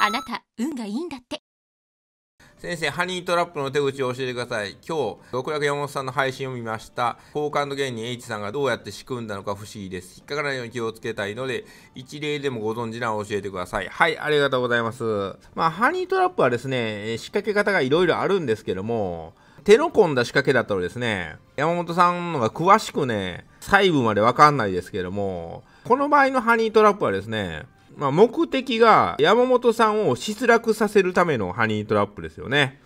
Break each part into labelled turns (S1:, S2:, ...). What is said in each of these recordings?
S1: あなた運がいいんだって先生、ハニートラップの手口を教えてください。今日、極楽山本さんの配信を見ました。好感度芸人 H さんがどうやって仕組んだのか不思議です。引っかからないように気をつけたいので、一例でもご存知なら教えてください。はい、ありがとうございます。まあ、ハニートラップはですね、仕掛け方がいろいろあるんですけども、手の込んだ仕掛けだったらですね、山本さんのが詳しくね、細部までわかんないですけども、この場合のハニートラップはですね、まあ、目的が山本さんを失楽させるためのハニートラップですよね。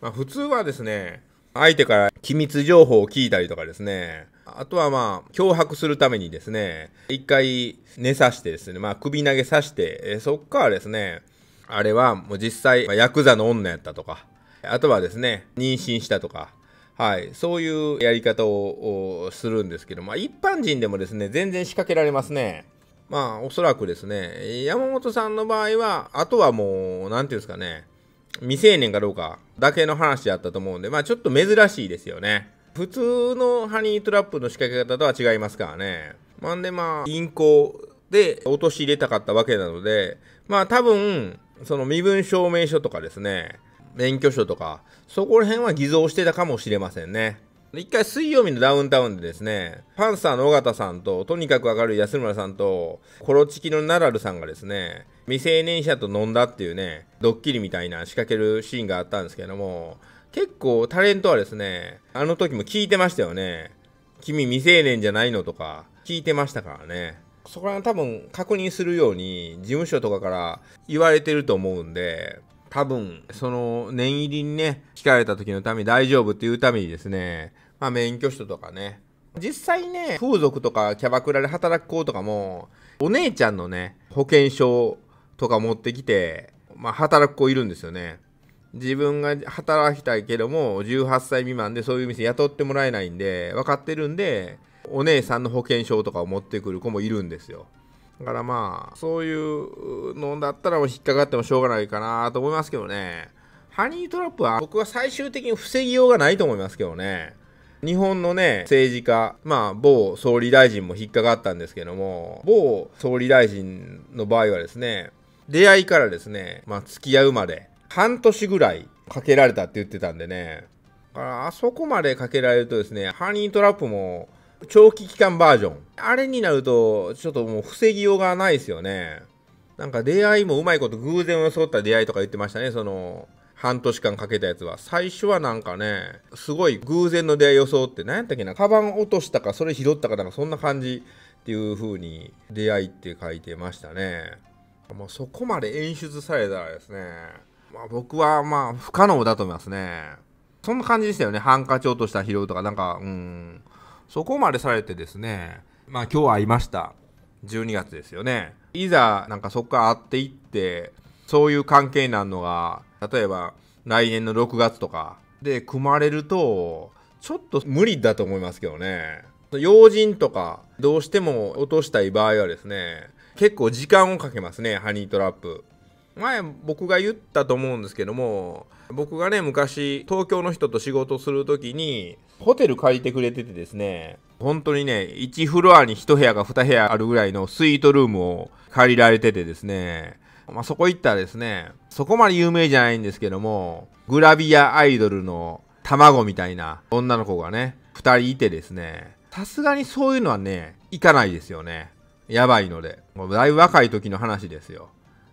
S1: まあ、普通はですね、相手から機密情報を聞いたりとかですね、あとはまあ、脅迫するためにですね、一回寝さしてですね、まあ、首投げさして、えそっからですね、あれはもう実際、ヤクザの女やったとか、あとはですね、妊娠したとか、はい、そういうやり方をするんですけど、まあ、一般人でもですね、全然仕掛けられますね。まあ、おそらくですね、山本さんの場合は、あとはもう、なんていうんですかね、未成年かどうかだけの話だったと思うんで、まあ、ちょっと珍しいですよね。普通のハニートラップの仕掛け方とは違いますからね。まあ、んでまあ、銀行で落とし入れたかったわけなので、まあ多分、その身分証明書とかですね、免許証とか、そこら辺は偽造してたかもしれませんね。一回水曜日のダウンタウンでですね、パンサーの尾形さんと、とにかく明るい安村さんと、コロチキのナダルさんがですね、未成年者と飲んだっていうね、ドッキリみたいな仕掛けるシーンがあったんですけども、結構タレントはですね、あの時も聞いてましたよね。君未成年じゃないのとか、聞いてましたからね。そこら辺多分確認するように事務所とかから言われてると思うんで、多分その念入りにね、聞かれた時のために大丈夫っていうためにですね、まあ、免許証とかね。実際ね、風俗とかキャバクラで働く子とかも、お姉ちゃんのね、保険証とか持ってきて、まあ、働く子いるんですよね。自分が働きたいけども、18歳未満でそういう店雇ってもらえないんで、分かってるんで、お姉さんの保険証とかを持ってくる子もいるんですよ。だからまあ、そういうのだったらもう引っかかってもしょうがないかなと思いますけどね。ハニートラップは僕は最終的に防ぎようがないと思いますけどね。日本のね、政治家、まあ、某総理大臣も引っかかったんですけども、某総理大臣の場合はですね、出会いからですね、まあ、付き合うまで、半年ぐらいかけられたって言ってたんでね、あそこまでかけられるとですね、ハニートラップも、長期期間バージョン。あれになると、ちょっともう防ぎようがないですよね。なんか出会いもうまいこと偶然を装った出会いとか言ってましたね、その、半年間かけたやつは。最初はなんかね、すごい偶然の出会い想って、何やったっけな、カバン落としたか、それ拾ったかなんかそんな感じっていう風に出会いって書いてましたね。もうそこまで演出されたらですね、まあ、僕はまあ不可能だと思いますね。そんな感じでしたよね。ハンカチ落とした拾うとか、なんか、うん、そこまでされてですね、まあ今日会いました。12月ですよね。いざ、なんかそこから会っていって、そういう関係になるのが、例えば来年の6月とかで組まれるとちょっと無理だと思いますけどね要人とかどうしても落としたい場合はですね結構時間をかけますねハニートラップ前僕が言ったと思うんですけども僕がね昔東京の人と仕事する時にホテル借りてくれててですね本当にね1フロアに1部屋か2部屋あるぐらいのスイートルームを借りられててですねまあ、そこ行ったらですね、そこまで有名じゃないんですけども、グラビアアイドルの卵みたいな女の子がね、二人いてですね、さすがにそういうのはね、行かないですよね。やばいので。もうだいぶ若い時の話ですよ。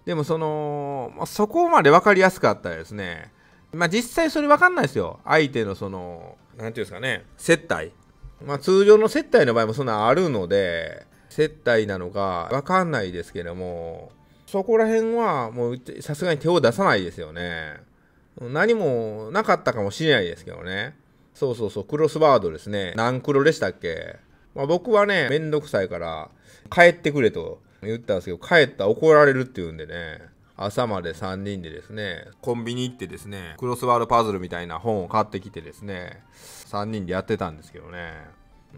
S1: でもその、まあ、そこまで分かりやすかったらですね、まあ実際それ分かんないですよ。相手のその、なんていうんですかね、接待。まあ通常の接待の場合もそんなあるので、接待なのか分かんないですけども、そこら辺はもうさすがに手を出さないですよね。何もなかったかもしれないですけどね。そうそうそう、クロスワードですね。何黒でしたっけまあ、僕はね、めんどくさいから、帰ってくれと言ったんですけど、帰ったら怒られるっていうんでね、朝まで3人でですね、コンビニ行ってですね、クロスワードパズルみたいな本を買ってきてですね、3人でやってたんですけどね。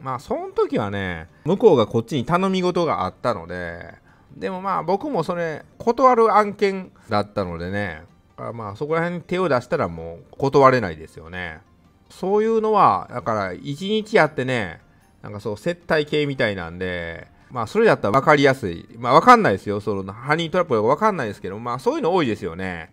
S1: まあ、その時はね、向こうがこっちに頼み事があったので、でもまあ僕もそれ断る案件だったのでねまあそこら辺に手を出したらもう断れないですよねそういうのはだから1日やってねなんかそう接待系みたいなんでまあそれだったら分かりやすいまあ分かんないですよそのハニートラップが分かんないですけどまあそういうの多いですよね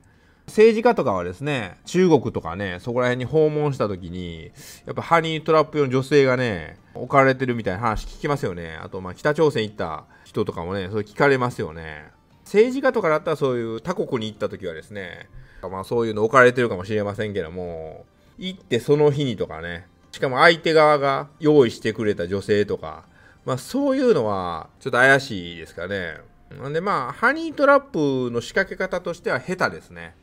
S1: 政治家とかはですね、中国とかね、そこら辺に訪問した時に、やっぱハニートラップ用の女性がね、置かれてるみたいな話聞きますよね。あと、まあ、北朝鮮行った人とかもね、それ聞かれますよね。政治家とかだったらそういう他国に行った時はですね、まあ、そういうの置かれてるかもしれませんけども、行ってその日にとかね、しかも相手側が用意してくれた女性とか、まあ、そういうのはちょっと怪しいですかね。なんでまあ、ハニートラップの仕掛け方としては下手ですね。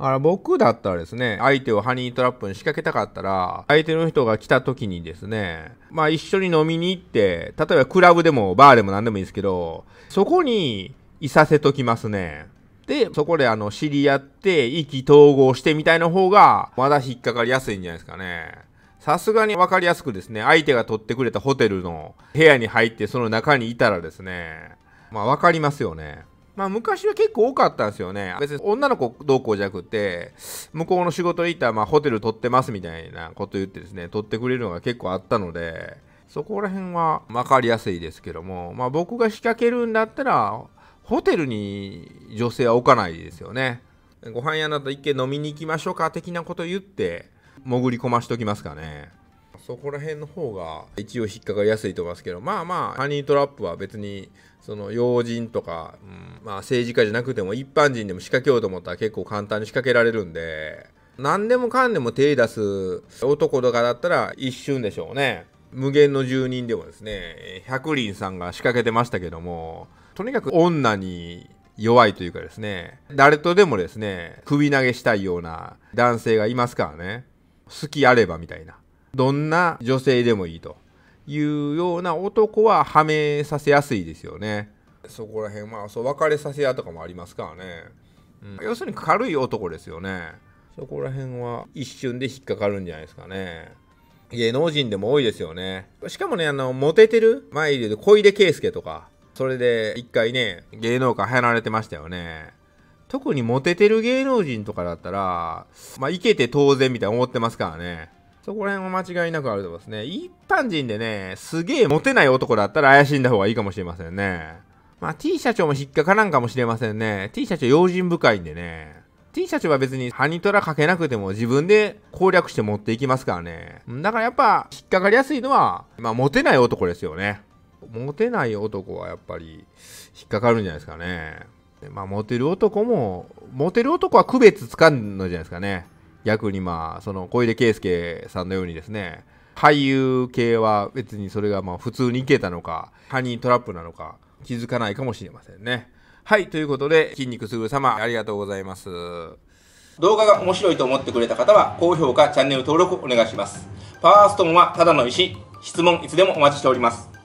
S1: あら僕だったらですね、相手をハニートラップに仕掛けたかったら、相手の人が来た時にですね、まあ一緒に飲みに行って、例えばクラブでもバーでも何でもいいですけど、そこにいさせときますね。で、そこであの、知り合って、意気投合してみたいな方が、まだ引っかかりやすいんじゃないですかね。さすがに分かりやすくですね、相手が取ってくれたホテルの部屋に入って、その中にいたらですね、まあ分かりますよね。まあ昔は結構多かったんですよね。別に女の子どうこうじゃなくて、向こうの仕事行ったらまあホテル取ってますみたいなこと言ってですね、取ってくれるのが結構あったので、そこら辺は分かりやすいですけども、まあ僕が仕掛けるんだったら、ホテルに女性は置かないですよね。ご飯屋など一軒飲みに行きましょうか的なこと言って、潜り込ましときますかね。そこら辺の方が一応引っかかりやすいと思いますけど、まあまあ、ハニートラップは別に、その要人とか、うん、まあ政治家じゃなくても一般人でも仕掛けようと思ったら結構簡単に仕掛けられるんで、何でもかんでも手出す男とかだったら一瞬でしょうね。無限の住人でもですね、百輪さんが仕掛けてましたけども、とにかく女に弱いというかですね、誰とでもですね、首投げしたいような男性がいますからね、好きあればみたいな。どんな女性でもいいというような男ははめさせやすいですよね。そこら辺まあそう別れさせ屋とかもありますからね、うん、要するに軽い男ですよねそこら辺は一瞬で引っかかるんじゃないですかね芸能人でも多いですよねしかもねあのモテてる前で小出圭介とかそれで一回ね芸能界離れてましたよね特にモテてる芸能人とかだったらまあイケて当然みたいな思ってますからねそこら辺は間違いなくあると思いますね。一般人でね、すげえモテない男だったら怪しんだ方がいいかもしれませんね。まあ T 社長も引っかからんかもしれませんね。T 社長用心深いんでね。T 社長は別にハニトラかけなくても自分で攻略して持っていきますからね。だからやっぱ引っかかりやすいのは、まあモテない男ですよね。モテない男はやっぱり引っかかるんじゃないですかね。まあモテる男も、モテる男は区別つかんのじゃないですかね。逆にまあ、その小出圭介さんのようにですね、俳優系は別にそれがまあ普通にいけたのか、ハニートラップなのか、気づかないかもしれませんね。はい、ということで、筋肉すぐさまありがとうございます。動画が面白いと思ってくれた方は、高評価、チャンネル登録お願いします。パワーストーンはただの石、質問いつでもお待ちしております。